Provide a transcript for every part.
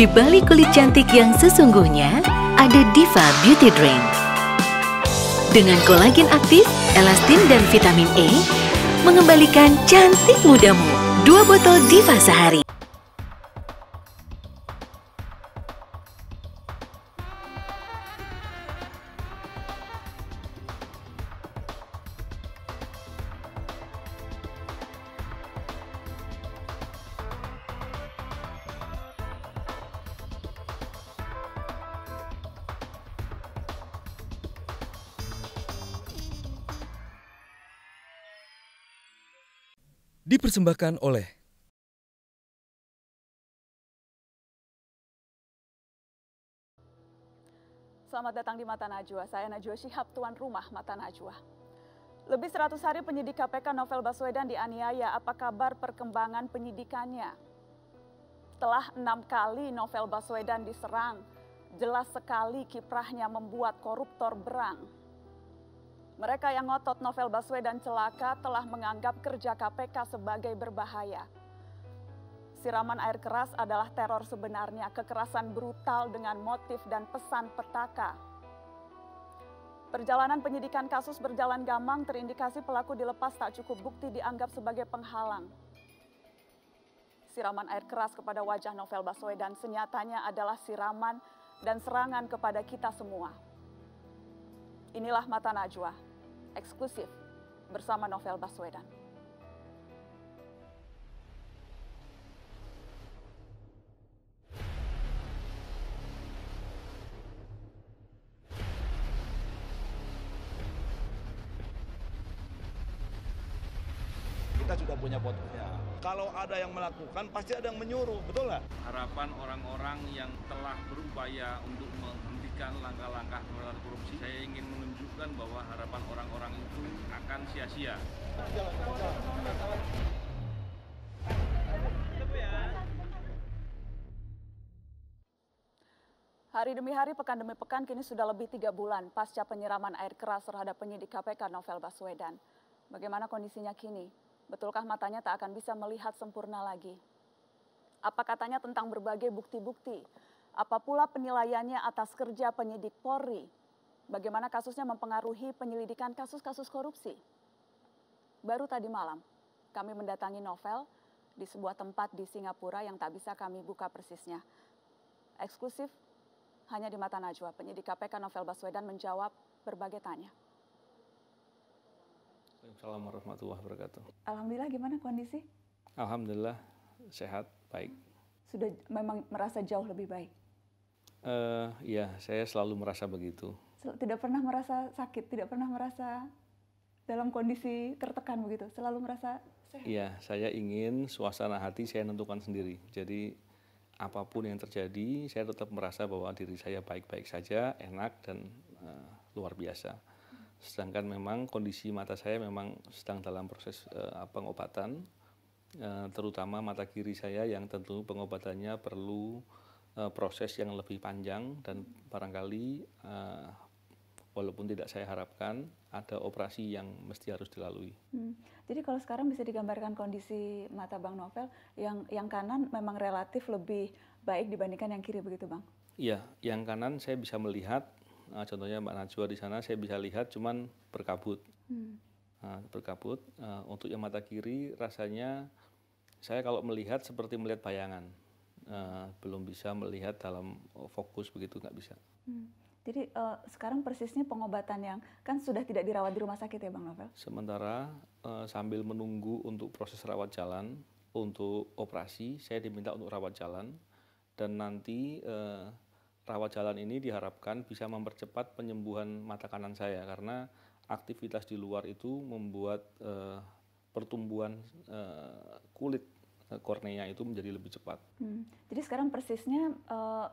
Di balik kulit cantik yang sesungguhnya, ada Diva Beauty Drink. Dengan kolagen aktif, elastin, dan vitamin E, mengembalikan cantik mudamu. Dua botol Diva sehari. dipersembahkan oleh Selamat datang di Mata Najwa. Saya Najwa Shihab, tuan rumah Mata Najwa. Lebih 100 hari penyidik KPK Novel Baswedan dianiaya. Apa kabar perkembangan penyidikannya? Telah enam kali Novel Baswedan diserang, jelas sekali kiprahnya membuat koruptor berang. Mereka yang ngotot novel Baswedan celaka telah menganggap kerja KPK sebagai berbahaya. Siraman air keras adalah teror sebenarnya, kekerasan brutal dengan motif dan pesan petaka. Perjalanan penyidikan kasus berjalan gamang terindikasi pelaku dilepas tak cukup bukti dianggap sebagai penghalang. Siraman air keras kepada wajah novel Baswedan senyatanya adalah siraman dan serangan kepada kita semua. Inilah mata Najwa eksklusif bersama Novel Baswedan. kita sudah punya fotonya. Kalau ada yang melakukan, pasti ada yang menyuruh, betul nggak? Harapan orang-orang yang telah berupaya untuk langkah-langkah pemberantasan korupsi, saya ingin menunjukkan bahwa harapan orang-orang itu akan sia-sia. Hari demi hari, pekan demi pekan, kini sudah lebih tiga bulan pasca penyiraman air keras terhadap penyidik KPK Novel Baswedan. Bagaimana kondisinya kini? Betulkah matanya tak akan bisa melihat sempurna lagi? Apa katanya tentang berbagai bukti-bukti apa pula penilaiannya atas kerja penyidik Polri? Bagaimana kasusnya mempengaruhi penyelidikan kasus-kasus korupsi? Baru tadi malam, kami mendatangi Novel di sebuah tempat di Singapura yang tak bisa kami buka persisnya. Eksklusif hanya di mata Najwa, penyidik KPK Novel Baswedan menjawab berbagai tanya. Assalamualaikum warahmatullahi wabarakatuh. Alhamdulillah gimana kondisi? Alhamdulillah sehat, baik sudah memang merasa jauh lebih baik? Uh, ya, saya selalu merasa begitu. Tidak pernah merasa sakit, tidak pernah merasa dalam kondisi tertekan begitu, selalu merasa sehat. Iya, saya ingin suasana hati saya tentukan sendiri. Jadi apapun yang terjadi, saya tetap merasa bahwa diri saya baik-baik saja, enak dan uh, luar biasa. Sedangkan memang kondisi mata saya memang sedang dalam proses uh, pengobatan Eh, terutama mata kiri saya yang tentu pengobatannya perlu eh, proses yang lebih panjang dan barangkali eh, walaupun tidak saya harapkan ada operasi yang mesti harus dilalui. Hmm. Jadi kalau sekarang bisa digambarkan kondisi mata Bang Novel yang yang kanan memang relatif lebih baik dibandingkan yang kiri begitu Bang? Iya, yang kanan saya bisa melihat, contohnya Mbak Najwa di sana saya bisa lihat cuman berkabut. Hmm. Ah, berkabut. Ah, untuk yang mata kiri rasanya saya kalau melihat seperti melihat bayangan, ah, belum bisa melihat dalam fokus begitu nggak bisa. Hmm. Jadi uh, sekarang persisnya pengobatan yang kan sudah tidak dirawat di rumah sakit ya Bang Novel? Sementara uh, sambil menunggu untuk proses rawat jalan, untuk operasi saya diminta untuk rawat jalan dan nanti uh, rawat jalan ini diharapkan bisa mempercepat penyembuhan mata kanan saya karena aktivitas di luar itu membuat uh, pertumbuhan uh, kulit eh, kornea itu menjadi lebih cepat. Hmm. Jadi sekarang persisnya uh,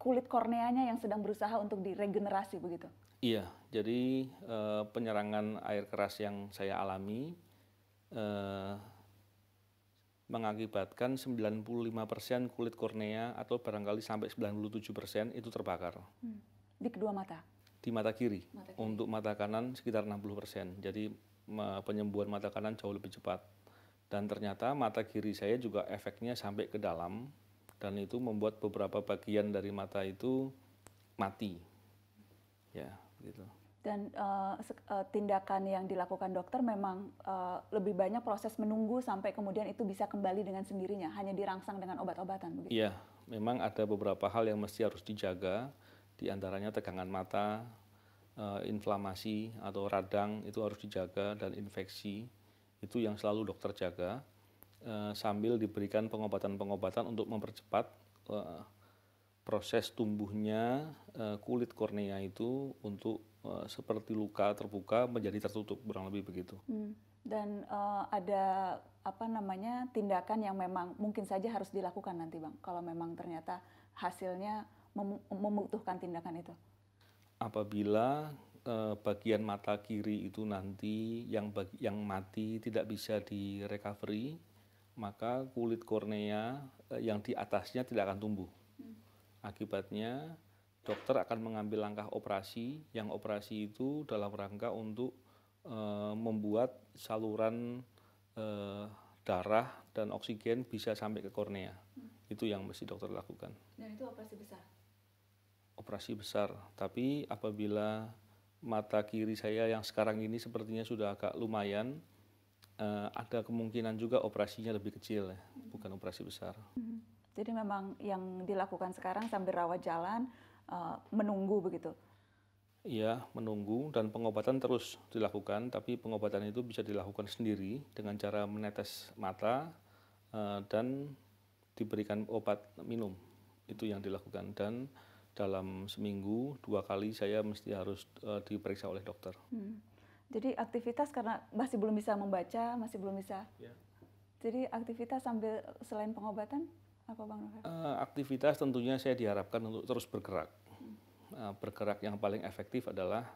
kulit korneanya yang sedang berusaha untuk diregenerasi begitu? Iya, jadi uh, penyerangan air keras yang saya alami uh, mengakibatkan 95% kulit kornea atau barangkali sampai 97% itu terbakar. Hmm. Di kedua mata? di mata kiri. mata kiri. Untuk mata kanan sekitar 60%. Jadi penyembuhan mata kanan jauh lebih cepat. Dan ternyata mata kiri saya juga efeknya sampai ke dalam dan itu membuat beberapa bagian dari mata itu mati. Ya, gitu. Dan uh, tindakan yang dilakukan dokter memang uh, lebih banyak proses menunggu sampai kemudian itu bisa kembali dengan sendirinya, hanya dirangsang dengan obat-obatan Iya, memang ada beberapa hal yang mesti harus dijaga di antaranya tegangan mata, eh, inflamasi atau radang itu harus dijaga dan infeksi itu yang selalu dokter jaga eh, sambil diberikan pengobatan-pengobatan untuk mempercepat eh, proses tumbuhnya kulit kornea itu untuk seperti luka terbuka menjadi tertutup kurang lebih begitu. Hmm. Dan uh, ada apa namanya tindakan yang memang mungkin saja harus dilakukan nanti bang kalau memang ternyata hasilnya mem membutuhkan tindakan itu? Apabila eh, bagian mata kiri itu nanti yang bagi, yang mati tidak bisa di recovery, maka kulit kornea eh, yang di atasnya tidak akan tumbuh. Hmm. Akibatnya dokter akan mengambil langkah operasi. Yang operasi itu dalam rangka untuk e, membuat saluran e, darah dan oksigen bisa sampai ke kornea. Hmm. Itu yang mesti dokter lakukan. Dan itu operasi besar? operasi besar. Tapi apabila mata kiri saya yang sekarang ini sepertinya sudah agak lumayan, uh, ada kemungkinan juga operasinya lebih kecil, ya. bukan operasi besar. Hmm. Jadi memang yang dilakukan sekarang sambil rawat jalan, uh, menunggu begitu. Iya, menunggu dan pengobatan terus dilakukan, tapi pengobatan itu bisa dilakukan sendiri dengan cara menetes mata eh, dan diberikan obat minum. Itu yang dilakukan dan dalam seminggu dua kali saya mesti harus uh, diperiksa oleh dokter. Hmm. Jadi aktivitas karena masih belum bisa membaca, masih belum bisa. Yeah. Jadi aktivitas sambil selain pengobatan apa bang Uh, aktivitas tentunya saya diharapkan untuk terus bergerak. Hmm. Uh, bergerak yang paling efektif adalah,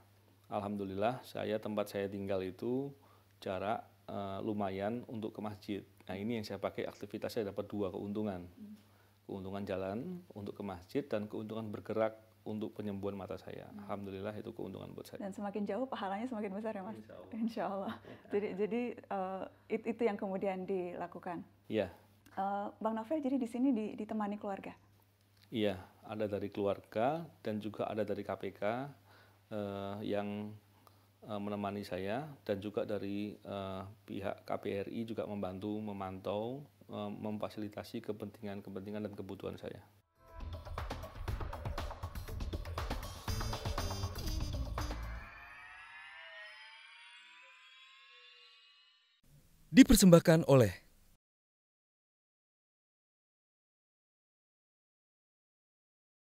alhamdulillah saya tempat saya tinggal itu jarak uh, lumayan untuk ke masjid. Nah ini yang saya pakai aktivitas saya dapat dua keuntungan. Hmm keuntungan jalan untuk ke masjid dan keuntungan bergerak untuk penyembuhan mata saya. Hmm. Alhamdulillah itu keuntungan buat saya. Dan semakin jauh pahalanya semakin besar ya mas. Insya Allah. Insya Allah. jadi jadi uh, it, itu yang kemudian dilakukan. Iya. Uh, Bang Novel jadi di sini ditemani keluarga. Iya, ada dari keluarga dan juga ada dari KPK uh, eh, yang uh, menemani saya dan juga dari uh, pihak KPRI juga membantu memantau Eh, memfasilitasi kepentingan-kepentingan dan kebutuhan saya. Dipersembahkan oleh